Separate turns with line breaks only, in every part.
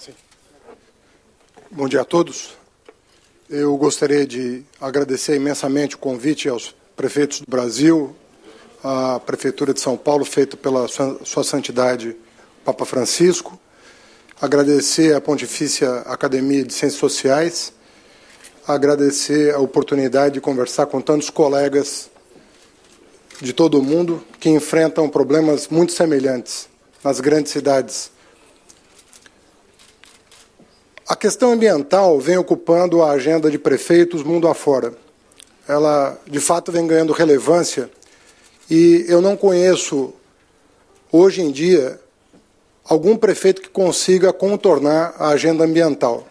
Sim. Bom dia a todos. Eu gostaria de agradecer imensamente o convite aos prefeitos do Brasil, à Prefeitura de São Paulo, feito pela Sua Santidade Papa Francisco. Agradecer à Pontifícia Academia de Ciências Sociais. Agradecer a oportunidade de conversar com tantos colegas de todo o mundo que enfrentam problemas muito semelhantes nas grandes cidades a questão ambiental vem ocupando a agenda de prefeitos mundo afora. Ela, de fato, vem ganhando relevância e eu não conheço, hoje em dia, algum prefeito que consiga contornar a agenda ambiental.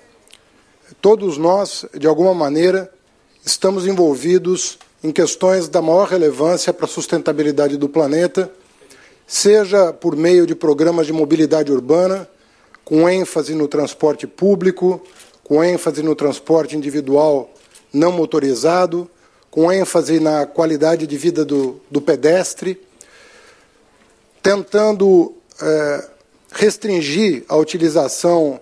Todos nós, de alguma maneira, estamos envolvidos em questões da maior relevância para a sustentabilidade do planeta, seja por meio de programas de mobilidade urbana com ênfase no transporte público, com ênfase no transporte individual não motorizado, com ênfase na qualidade de vida do, do pedestre, tentando é, restringir a utilização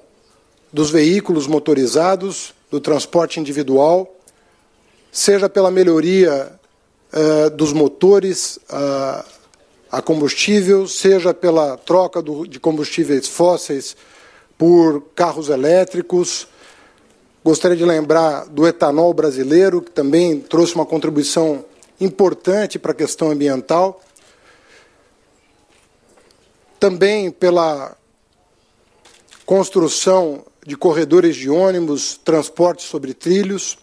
dos veículos motorizados, do transporte individual, seja pela melhoria é, dos motores a, a combustível, seja pela troca do, de combustíveis fósseis por carros elétricos. Gostaria de lembrar do etanol brasileiro, que também trouxe uma contribuição importante para a questão ambiental. Também pela construção de corredores de ônibus, transporte sobre trilhos.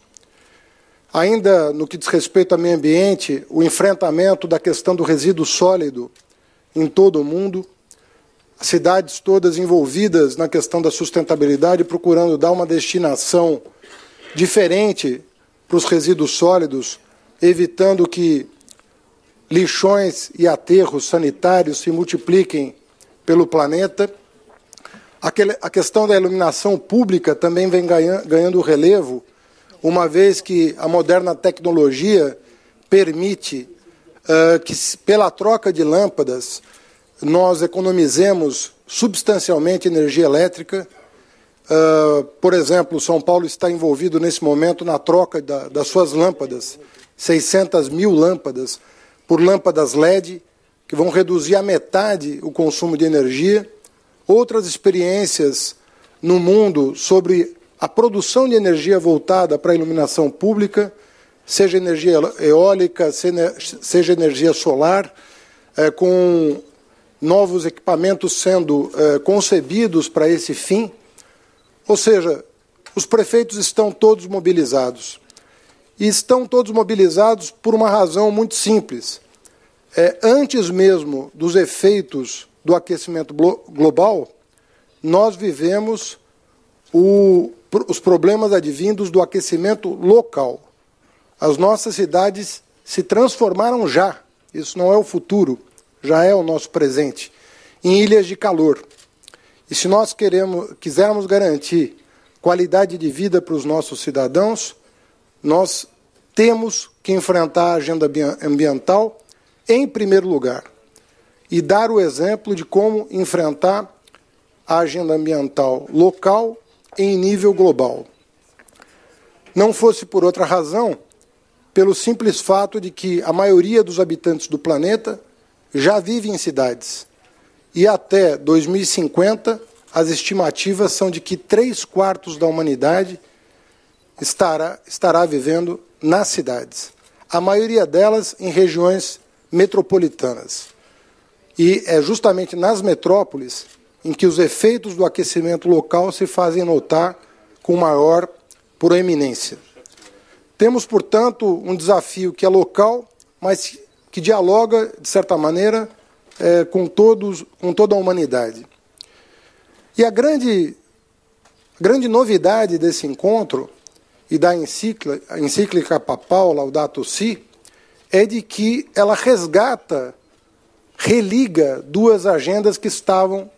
Ainda no que diz respeito ao meio ambiente, o enfrentamento da questão do resíduo sólido em todo o mundo as cidades todas envolvidas na questão da sustentabilidade, procurando dar uma destinação diferente para os resíduos sólidos, evitando que lixões e aterros sanitários se multipliquem pelo planeta. A questão da iluminação pública também vem ganhando relevo, uma vez que a moderna tecnologia permite uh, que, pela troca de lâmpadas, nós economizemos substancialmente energia elétrica. Uh, por exemplo, São Paulo está envolvido nesse momento na troca da, das suas lâmpadas, 600 mil lâmpadas, por lâmpadas LED, que vão reduzir a metade o consumo de energia. Outras experiências no mundo sobre a produção de energia voltada para a iluminação pública, seja energia eólica, seja energia solar, é, com novos equipamentos sendo eh, concebidos para esse fim. Ou seja, os prefeitos estão todos mobilizados. E estão todos mobilizados por uma razão muito simples. É, antes mesmo dos efeitos do aquecimento global, nós vivemos o, os problemas advindos do aquecimento local. As nossas cidades se transformaram já. Isso não é o futuro já é o nosso presente, em ilhas de calor. E se nós queremos, quisermos garantir qualidade de vida para os nossos cidadãos, nós temos que enfrentar a agenda ambiental em primeiro lugar e dar o exemplo de como enfrentar a agenda ambiental local em nível global. Não fosse por outra razão, pelo simples fato de que a maioria dos habitantes do planeta já vive em cidades. E até 2050, as estimativas são de que três quartos da humanidade estará, estará vivendo nas cidades. A maioria delas em regiões metropolitanas. E é justamente nas metrópoles em que os efeitos do aquecimento local se fazem notar com maior proeminência. Temos, portanto, um desafio que é local, mas que dialoga, de certa maneira, é, com, todos, com toda a humanidade. E a grande, grande novidade desse encontro e da encíclica, encíclica papal Laudato Si é de que ela resgata, religa duas agendas que estavam,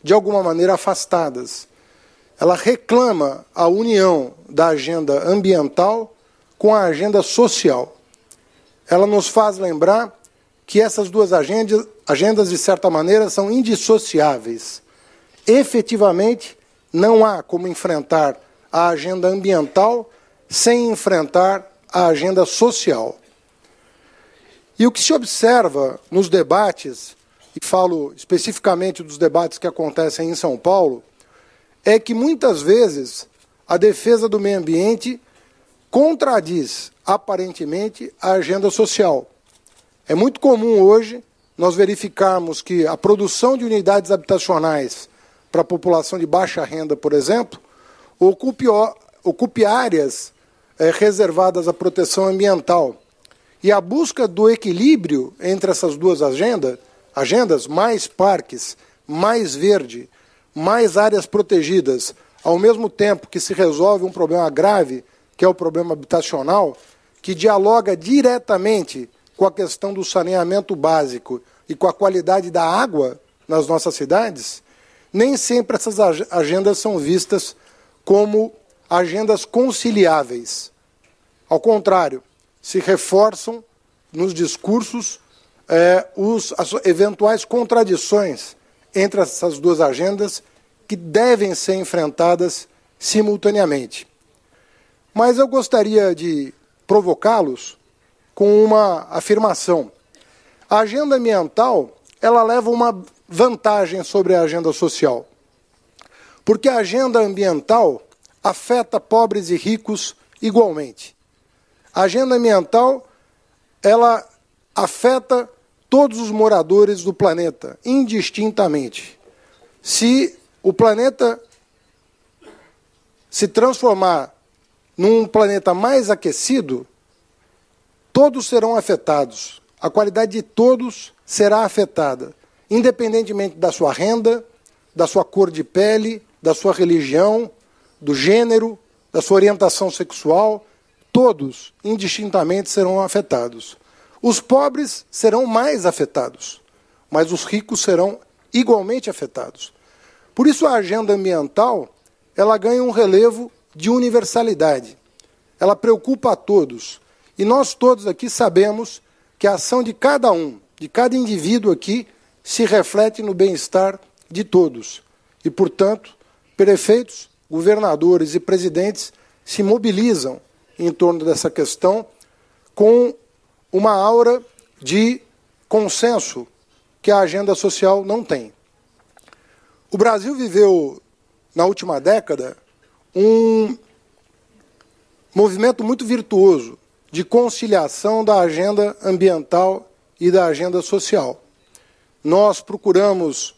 de alguma maneira, afastadas. Ela reclama a união da agenda ambiental com a agenda social ela nos faz lembrar que essas duas agendas, agendas, de certa maneira, são indissociáveis. Efetivamente, não há como enfrentar a agenda ambiental sem enfrentar a agenda social. E o que se observa nos debates, e falo especificamente dos debates que acontecem em São Paulo, é que muitas vezes a defesa do meio ambiente contradiz, aparentemente, a agenda social. É muito comum hoje nós verificarmos que a produção de unidades habitacionais para a população de baixa renda, por exemplo, ocupe, ocupe áreas é, reservadas à proteção ambiental. E a busca do equilíbrio entre essas duas agendas, agendas mais parques, mais verde, mais áreas protegidas, ao mesmo tempo que se resolve um problema grave que é o problema habitacional, que dialoga diretamente com a questão do saneamento básico e com a qualidade da água nas nossas cidades, nem sempre essas agendas são vistas como agendas conciliáveis. Ao contrário, se reforçam nos discursos é, os, as eventuais contradições entre essas duas agendas que devem ser enfrentadas simultaneamente. Mas eu gostaria de provocá-los com uma afirmação. A agenda ambiental, ela leva uma vantagem sobre a agenda social. Porque a agenda ambiental afeta pobres e ricos igualmente. A agenda ambiental, ela afeta todos os moradores do planeta, indistintamente. Se o planeta se transformar num planeta mais aquecido, todos serão afetados. A qualidade de todos será afetada, independentemente da sua renda, da sua cor de pele, da sua religião, do gênero, da sua orientação sexual, todos indistintamente serão afetados. Os pobres serão mais afetados, mas os ricos serão igualmente afetados. Por isso a agenda ambiental, ela ganha um relevo de universalidade. Ela preocupa a todos. E nós todos aqui sabemos que a ação de cada um, de cada indivíduo aqui, se reflete no bem-estar de todos. E, portanto, prefeitos, governadores e presidentes se mobilizam em torno dessa questão com uma aura de consenso que a agenda social não tem. O Brasil viveu, na última década, um movimento muito virtuoso de conciliação da agenda ambiental e da agenda social. Nós procuramos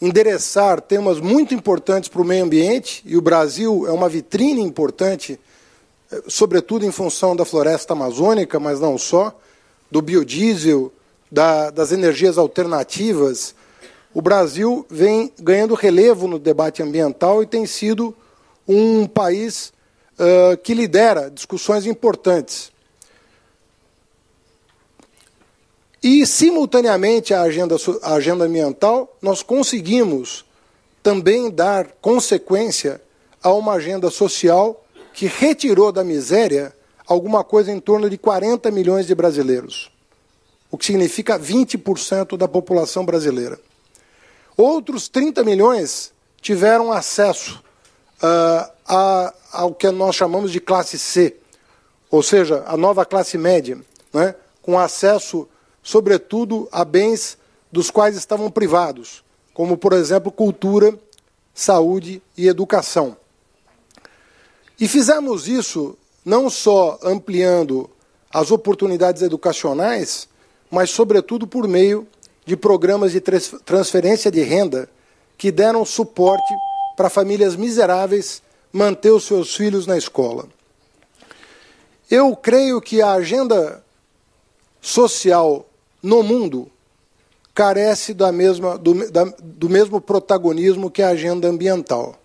endereçar temas muito importantes para o meio ambiente, e o Brasil é uma vitrine importante, eh, sobretudo em função da floresta amazônica, mas não só, do biodiesel, da, das energias alternativas. O Brasil vem ganhando relevo no debate ambiental e tem sido um país uh, que lidera discussões importantes. E, simultaneamente à agenda, à agenda ambiental, nós conseguimos também dar consequência a uma agenda social que retirou da miséria alguma coisa em torno de 40 milhões de brasileiros, o que significa 20% da população brasileira. Outros 30 milhões tiveram acesso uh, a, ao que nós chamamos de classe C, ou seja, a nova classe média, né, com acesso, sobretudo, a bens dos quais estavam privados, como, por exemplo, cultura, saúde e educação. E fizemos isso não só ampliando as oportunidades educacionais, mas, sobretudo, por meio de programas de transferência de renda que deram suporte para famílias miseráveis manter os seus filhos na escola. Eu creio que a agenda social no mundo carece da mesma, do, da, do mesmo protagonismo que a agenda ambiental.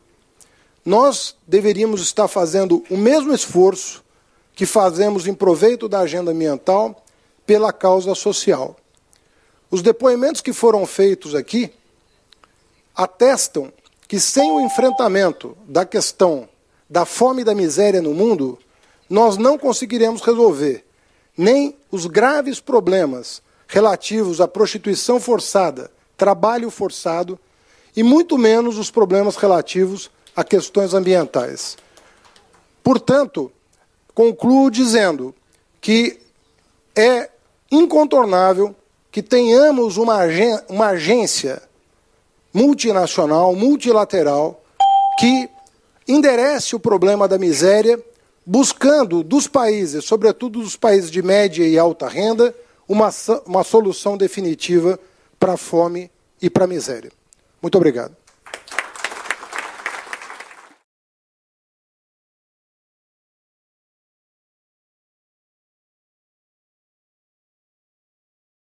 Nós deveríamos estar fazendo o mesmo esforço que fazemos em proveito da agenda ambiental pela causa social. Os depoimentos que foram feitos aqui atestam que sem o enfrentamento da questão da fome e da miséria no mundo, nós não conseguiremos resolver nem os graves problemas relativos à prostituição forçada, trabalho forçado, e muito menos os problemas relativos a questões ambientais. Portanto, concluo dizendo que é incontornável que tenhamos uma, uma agência multinacional, multilateral, que enderece o problema da miséria, buscando dos países, sobretudo dos países de média e alta renda, uma, uma solução definitiva para a fome e para a miséria. Muito obrigado.